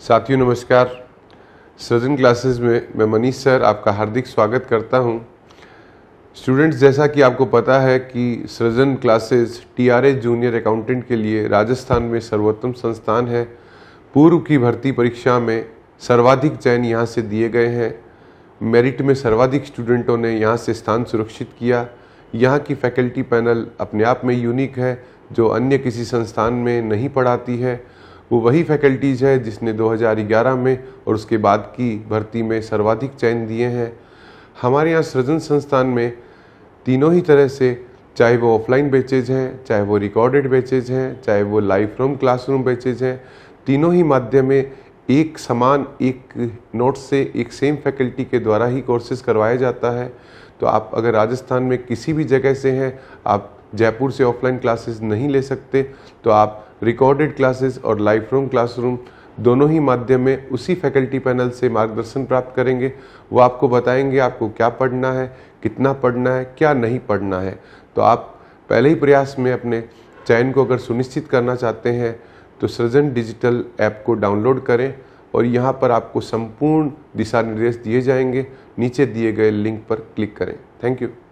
साथियों नमस्कार सृजन क्लासेस में मैं मनीष सर आपका हार्दिक स्वागत करता हूं स्टूडेंट्स जैसा कि आपको पता है कि सृजन क्लासेस टीआरए जूनियर अकाउंटेंट के लिए राजस्थान में सर्वोत्तम संस्थान है पूर्व की भर्ती परीक्षा में सर्वाधिक चयन यहाँ से दिए गए हैं मेरिट में सर्वाधिक स्टूडेंटों ने यहाँ से स्थान सुरक्षित किया यहाँ की फैकल्टी पैनल अपने आप में यूनिक है जो अन्य किसी संस्थान में नहीं पढ़ाती है वो वही फैकल्टीज़ है जिसने 2011 में और उसके बाद की भर्ती में सर्वाधिक चयन दिए हैं हमारे यहाँ सृजन संस्थान में तीनों ही तरह से चाहे वो ऑफलाइन बैचेज हैं चाहे वो रिकॉर्डेड बैचेज हैं चाहे वो लाइव फ्रॉम क्लासरूम बैचेज हैं तीनों ही माध्यम में एक समान एक नोट से एक सेम फैकल्टी के द्वारा ही कोर्सेज करवाया जाता है तो आप अगर राजस्थान में किसी भी जगह से हैं आप जयपुर से ऑफलाइन क्लासेस नहीं ले सकते तो आप रिकॉर्डेड क्लासेस और लाइव रूम क्लासरूम दोनों ही माध्यम में उसी फैकल्टी पैनल से मार्गदर्शन प्राप्त करेंगे वो आपको बताएंगे आपको क्या पढ़ना है कितना पढ़ना है क्या नहीं पढ़ना है तो आप पहले ही प्रयास में अपने चयन को अगर सुनिश्चित करना चाहते हैं तो सृजन डिजिटल ऐप को डाउनलोड करें और यहाँ पर आपको संपूर्ण दिशा निर्देश दिए जाएंगे नीचे दिए गए लिंक पर क्लिक करें थैंक यू